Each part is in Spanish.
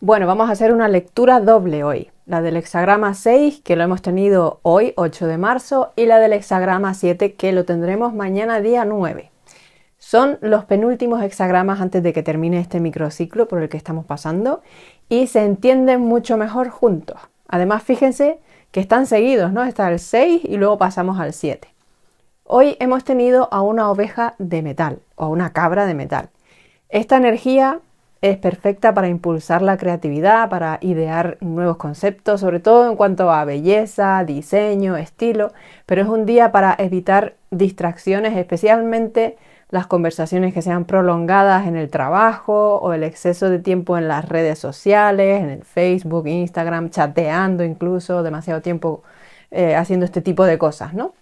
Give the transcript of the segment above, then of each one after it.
Bueno, vamos a hacer una lectura doble hoy. La del hexagrama 6, que lo hemos tenido hoy, 8 de marzo, y la del hexagrama 7, que lo tendremos mañana, día 9. Son los penúltimos hexagramas antes de que termine este microciclo por el que estamos pasando y se entienden mucho mejor juntos. Además, fíjense que están seguidos, ¿no? Está el 6 y luego pasamos al 7. Hoy hemos tenido a una oveja de metal o a una cabra de metal. Esta energía es perfecta para impulsar la creatividad, para idear nuevos conceptos, sobre todo en cuanto a belleza, diseño, estilo, pero es un día para evitar distracciones, especialmente las conversaciones que sean prolongadas en el trabajo o el exceso de tiempo en las redes sociales, en el Facebook, Instagram, chateando incluso, demasiado tiempo eh, haciendo este tipo de cosas, ¿no?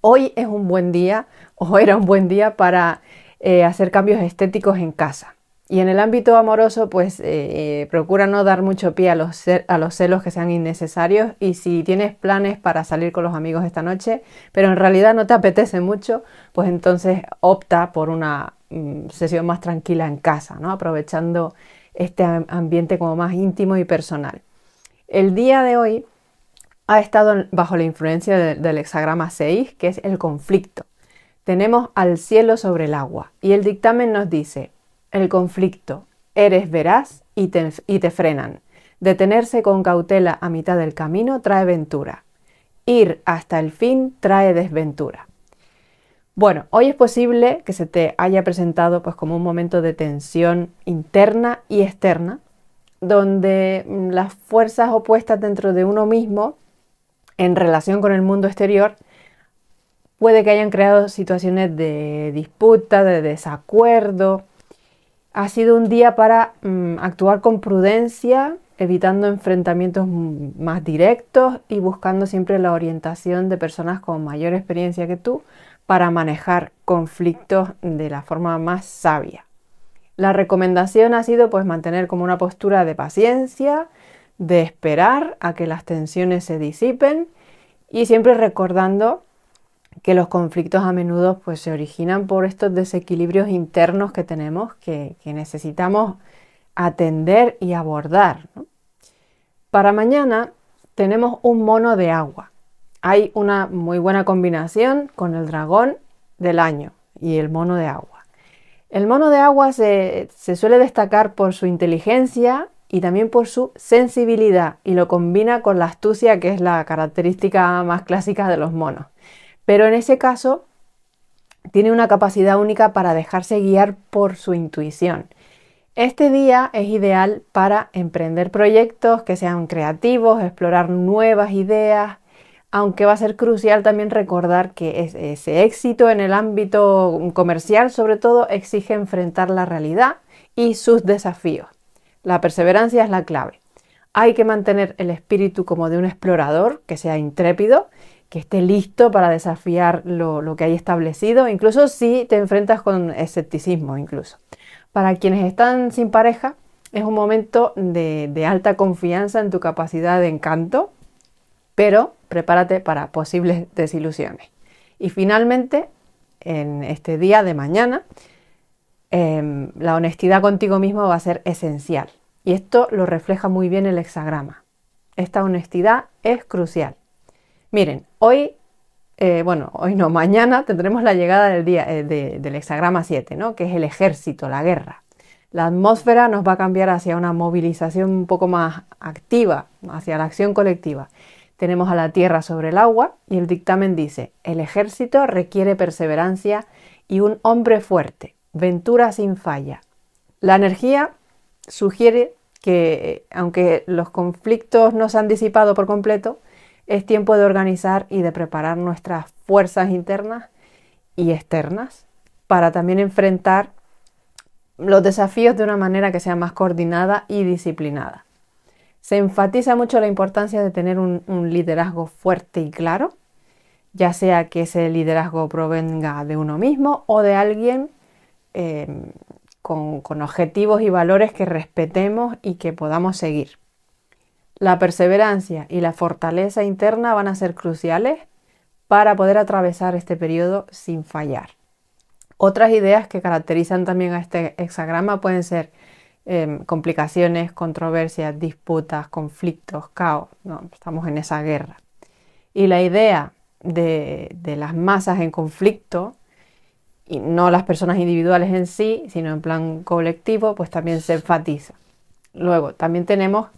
Hoy es un buen día o era un buen día para eh, hacer cambios estéticos en casa. Y en el ámbito amoroso, pues eh, eh, procura no dar mucho pie a los, celos que sean innecesarios y si tienes planes para salir con los amigos esta noche, pero en realidad no te apetece mucho, pues entonces opta por una mm, sesión más tranquila en casa, ¿no? aprovechando este ambiente como más íntimo y personal. El día de hoy ha estado bajo la influencia del hexagrama 6, que es el conflicto. Tenemos al cielo sobre el agua y el dictamen nos dice, el conflicto, eres veraz y te, frenan. Detenerse con cautela a mitad del camino trae ventura. Ir hasta el fin trae desventura. Bueno, hoy es posible que se te haya presentado pues como un momento de tensión interna y externa, donde mm, las fuerzas opuestas dentro de uno mismo en relación con el mundo exterior puede que hayan creado situaciones de disputa, de desacuerdo, ha sido un día para mm, actuar con prudencia, evitando enfrentamientos más directos y buscando siempre la orientación de personas con mayor experiencia que tú para manejar conflictos de la forma más sabia. La recomendación ha sido pues mantener como una postura de paciencia, de esperar a que las tensiones se disipen y siempre recordando que los conflictos a menudo pues, se originan por estos desequilibrios internos que tenemos que, necesitamos atender y abordar. Para mañana tenemos un mono de agua. Hay una muy buena combinación con el dragón del año y el mono de agua. El mono de agua se suele destacar por su inteligencia y también por su sensibilidad y lo combina con la astucia que es la característica más clásica de los monos. Pero en ese caso, tiene una capacidad única para dejarse guiar por su intuición. Este día es ideal para emprender proyectos que sean creativos, explorar nuevas ideas, aunque va a ser crucial también recordar que ese éxito en el ámbito comercial sobre todo exige enfrentar la realidad y sus desafíos. La perseverancia es la clave. Hay que mantener el espíritu como de un explorador, que sea intrépido que esté listo para desafiar lo, que hay establecido, incluso si te enfrentas con escepticismo incluso. Para quienes están sin pareja, es un momento de, alta confianza en tu capacidad de encanto, pero prepárate para posibles desilusiones. Y finalmente, en este día de mañana, em, la honestidad contigo mismo va a ser esencial. Y esto lo refleja muy bien el hexagrama. Esta honestidad es crucial. Miren, hoy, eh, bueno, hoy no, mañana tendremos la llegada del, día, eh, del hexagrama 7, ¿no? que es el ejército, la guerra. La atmósfera nos va a cambiar hacia una movilización un poco más activa, hacia la acción colectiva. Tenemos a la Tierra sobre el agua y el dictamen dice, el ejército requiere perseverancia y un hombre fuerte, ventura sin falla. La energía sugiere que, eh, aunque los conflictos no se han disipado por completo, es tiempo de organizar y de preparar nuestras fuerzas internas y externas para también enfrentar los desafíos de una manera que sea más coordinada y disciplinada. Se enfatiza mucho la importancia de tener un, liderazgo fuerte y claro, ya sea que ese liderazgo provenga de uno mismo o de alguien eh, con objetivos y valores que respetemos y que podamos seguir. La perseverancia y la fortaleza interna van a ser cruciales para poder atravesar este periodo sin fallar. Otras ideas que caracterizan también a este hexagrama pueden ser em, complicaciones, controversias, disputas, conflictos, caos. estamos en esa guerra. Y la idea de, de las masas en conflicto, y no las personas individuales en sí, sino en plan colectivo, pues también se enfatiza. Luego, también tenemos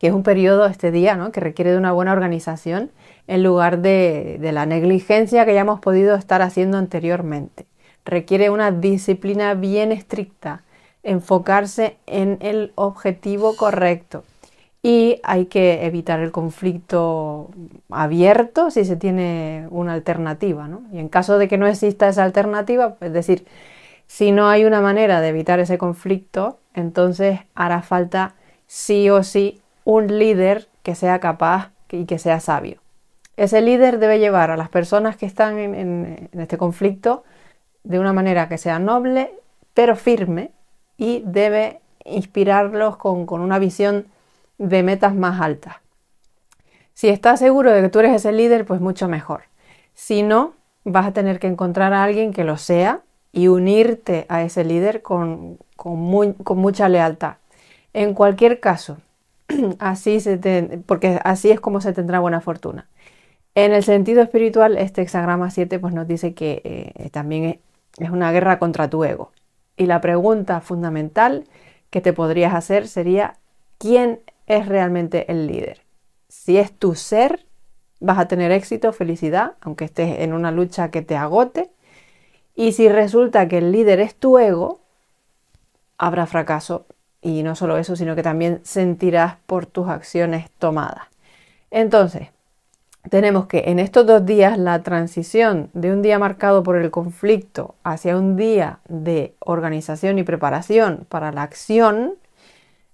que es un periodo este día ¿no? que requiere de una buena organización en lugar de, la negligencia que ya hemos podido estar haciendo anteriormente. Requiere una disciplina bien estricta, enfocarse en el objetivo correcto y hay que evitar el conflicto abierto si se tiene una alternativa. Y en caso de que no exista esa alternativa, es decir, si no hay una manera de evitar ese conflicto, entonces hará falta sí o sí un líder que sea capaz y que sea sabio. Ese líder debe llevar a las personas que están en, este conflicto de una manera que sea noble pero firme y debe inspirarlos con, una visión de metas más altas. Si estás seguro de que tú eres ese líder, pues mucho mejor. Si no, vas a tener que encontrar a alguien que lo sea y unirte a ese líder con, con mucha lealtad. En cualquier caso, así se porque así es como se tendrá buena fortuna. En el sentido espiritual, este hexagrama 7 pues, nos dice que eh, también es, es una guerra contra tu ego. Y la pregunta fundamental que te podrías hacer sería, ¿quién es realmente el líder? Si es tu ser, vas a tener éxito, felicidad, aunque estés en una lucha que te agote. Y si resulta que el líder es tu ego, habrá fracaso y no solo eso, sino que también sentirás por tus acciones tomadas. Entonces, tenemos que en estos dos días la transición de un día marcado por el conflicto hacia un día de organización y preparación para la acción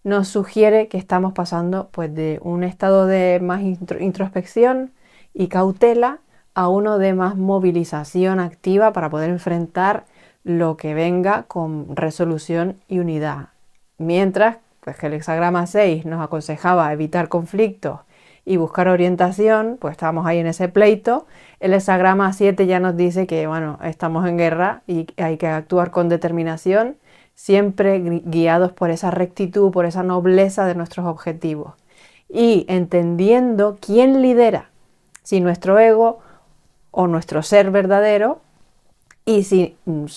nos sugiere que estamos pasando pues, de un estado de más introspección y cautela a uno de más movilización activa para poder enfrentar lo que venga con resolución y unidad. Mientras pues, que el hexagrama 6 nos aconsejaba evitar conflictos y buscar orientación, pues estábamos ahí en ese pleito. El hexagrama 7 ya nos dice que, bueno, estamos en guerra y hay que actuar con determinación, siempre guiados por esa rectitud, por esa nobleza de nuestros objetivos y entendiendo quién lidera, si nuestro ego o nuestro ser verdadero y si, no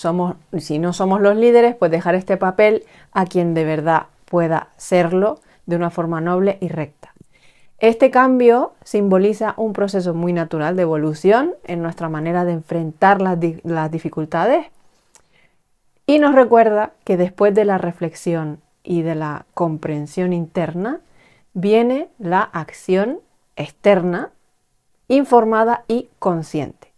somos los líderes, pues dejar este papel a quien de verdad pueda serlo de una forma noble y recta. Este cambio simboliza un proceso muy natural de evolución en nuestra manera de enfrentar las dificultades y nos recuerda que después de la reflexión y de la comprensión interna viene la acción externa, informada y consciente.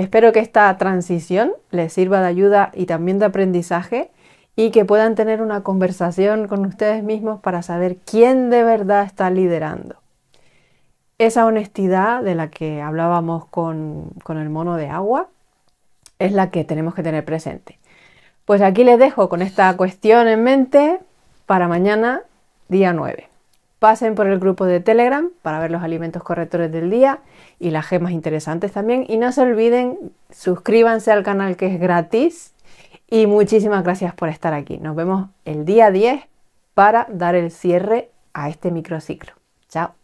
Espero que esta transición les sirva de ayuda y también de aprendizaje y que puedan tener una conversación con ustedes mismos para saber quién de verdad está liderando. Esa honestidad de la que hablábamos con, el mono de agua es la que tenemos que tener presente. Pues aquí les dejo con esta cuestión en mente para mañana, día 9. Pasen por el grupo de Telegram para ver los alimentos correctores del día y las gemas interesantes también. Y no se olviden, suscríbanse al canal que es gratis. Y muchísimas gracias por estar aquí. Nos vemos el día 10 para dar el cierre a este microciclo. Chao.